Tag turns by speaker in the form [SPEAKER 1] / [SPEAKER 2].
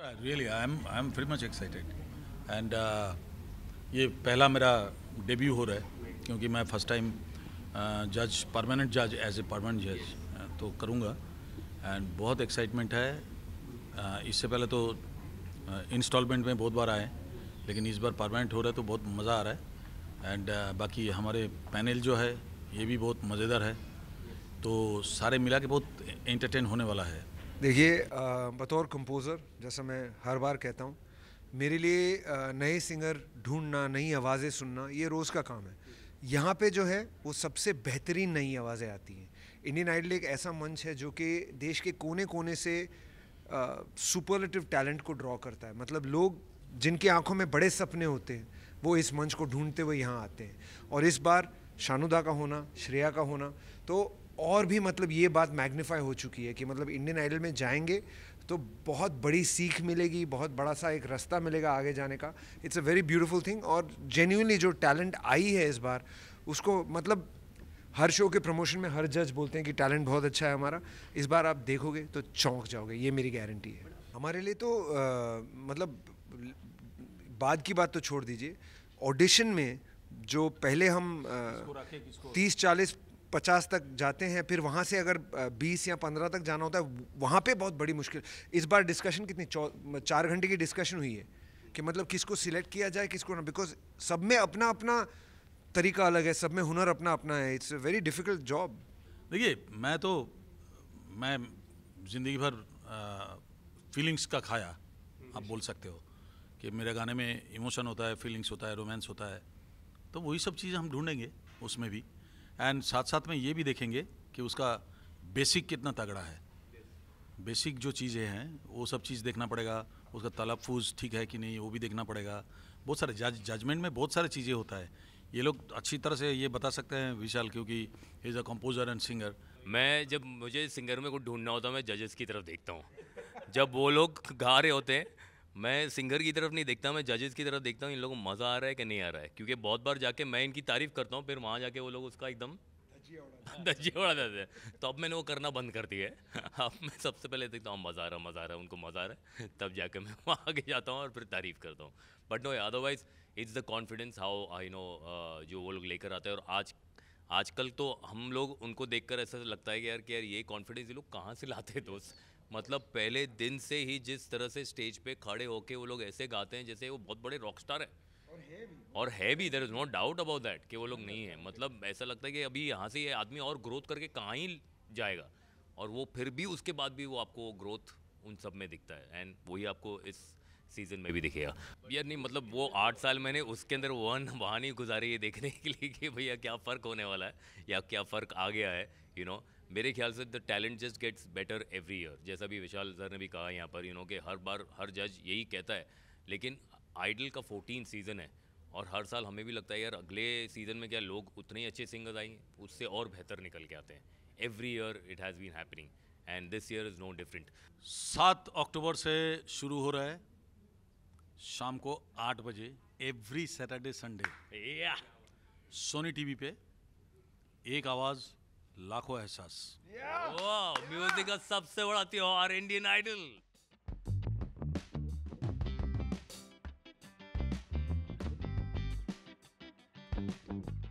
[SPEAKER 1] Really I am I am very much excited and ये पहला मेरा डेब्यू हो रहा है क्योंकि मैं फर्स्ट टाइम जज परमानेंट जज एज ए परमानेंट जज तो करूँगा एंड बहुत एक्साइटमेंट है uh, इससे पहले तो इंस्टॉलमेंट uh, में बहुत बार आए लेकिन इस बार परमानेंट हो रहा है तो बहुत मज़ा आ रहा है एंड uh, बाकी हमारे पैनल जो है ये भी बहुत मज़ेदार है तो सारे मिला के बहुत एंटरटेन होने वाला है
[SPEAKER 2] देखिए बतौर कंपोज़र जैसा मैं हर बार कहता हूँ मेरे लिए नए सिंगर ढूंढना नई आवाज़ें सुनना ये रोज़ का काम है यहाँ पे जो है वो सबसे बेहतरीन नई आवाज़ें आती हैं इंडियन आइडल एक ऐसा मंच है जो कि देश के कोने कोने से सुपरलेटिव टैलेंट को ड्रॉ करता है मतलब लोग जिनकी आंखों में बड़े सपने होते हैं वो इस मंच को ढूंढते हुए यहाँ आते हैं और इस बार शानुदा का होना श्रेया का होना तो और भी मतलब ये बात मैग्नीफाई हो चुकी है कि मतलब इंडियन आइडल में जाएंगे तो बहुत बड़ी सीख मिलेगी बहुत बड़ा सा एक रास्ता मिलेगा आगे जाने का it's a very beautiful thing और जेन्यूनली जो टैलेंट आई है इस बार उसको मतलब हर शो के प्रमोशन में हर जज बोलते हैं कि टैलेंट बहुत अच्छा है हमारा इस बार आप देखोगे तो चौंक जाओगे ये मेरी गारंटी है हमारे लिए तो आ, मतलब बाद की बात तो छोड़ दीजिए ऑडिशन में जो पहले हम तीस चालीस पचास तक जाते हैं फिर वहाँ से अगर बीस या पंद्रह तक जाना होता है वहाँ पे बहुत बड़ी मुश्किल इस बार डिस्कशन कितनी चार घंटे की डिस्कशन हुई है कि मतलब किसको सिलेक्ट किया जाए किसको ना बिकॉज सब में अपना अपना तरीका अलग है सब में हुनर अपना अपना है इट्स वेरी डिफिकल्ट जॉब देखिए मैं तो
[SPEAKER 1] मैं ज़िंदगी भर फीलिंग्स का खाया आप बोल सकते हो कि मेरे गाने में इमोशन होता है फीलिंग्स होता है रोमांस होता है तो वही सब चीज़ हम ढूंढेंगे उसमें भी एंड साथ साथ में ये भी देखेंगे कि उसका बेसिक कितना तगड़ा है बेसिक जो चीज़ें हैं वो सब चीज़ देखना पड़ेगा उसका तलफुज ठीक है कि नहीं वो भी देखना पड़ेगा बहुत सारे जज जजमेंट में बहुत सारी चीज़ें होता है ये लोग अच्छी तरह से ये बता सकते हैं विशाल क्योंकि is a composer and singer मैं जब मुझे सिंगर में कुछ
[SPEAKER 3] ढूंढना होता है मैं जजेस की तरफ देखता हूँ जब वो लोग गा रहे होते हैं मैं सिंगर की तरफ नहीं देखता मैं जजेस की तरफ देखता हूँ इन लोगों को मज़ा आ रहा है कि नहीं आ रहा है क्योंकि बहुत बार जाके मैं इनकी तारीफ़ करता हूँ फिर वहाँ जाके वो लोग उसका एकदम दज्जी उड़ा देते हैं तो अब मैंने वो करना बंद कर दिया है अब मैं सबसे पहले देखता हूँ मज़ा आ रहा मज़ा आ रहा है उनको मज़ा आ रहा है तब जाके मैं वहाँ आगे जाता हूँ और फिर तारीफ़ करता हूँ but no otherwise it's the confidence how I know जो वो लोग लेकर आते हैं और आज आजकल तो हम लोग उनको देखकर ऐसा लगता है कि यार कि यार ये कॉन्फिडेंस ये लोग कहाँ से लाते हैं दोस्त मतलब पहले दिन से ही जिस तरह से स्टेज पे खड़े होके वो लोग ऐसे गाते हैं जैसे वो बहुत बड़े रॉक स्टार और है भी there is no doubt about that कि वो लोग नहीं है मतलब ऐसा लगता है कि अभी यहाँ से ये आदमी और ग्रोथ करके कहाँ ही जाएगा और वो फिर भी उसके बाद भी वो आपको ग्रोथ उन सब में दिखता है एंड वही आपको इस सीजन में भी दिखेगा यार नहीं मतलब वो आठ साल मैंने उसके अंदर वन वहाँ नहीं गुजारी ये देखने के लिए कि भैया क्या फ़र्क होने वाला है या क्या फ़र्क आ गया है यू you नो know? मेरे ख्याल से the talent just gets better every year जैसा भी विशाल सर ने भी कहा यहाँ पर यू नो कि हर बार हर जज यही कहता है लेकिन आइडल का फोर्टीन सीज़न है और हर साल हमें भी लगता है यार अगले सीज़न में क्या लोग उतने ही अच्छे सिंगर्स आएंगे उससे और बेहतर निकल के आते हैं every year it has been happening
[SPEAKER 1] and this year is no different सात अक्टूबर से शुरू हो रहा है शाम को आठ बजे एवरी सैटरडे
[SPEAKER 3] संडे
[SPEAKER 1] सोनी वी पे एक आवाज़ लाखों एहसास
[SPEAKER 3] म्यूजिक का सबसे बड़ा त्योहार इंडियन आइडल Thank you.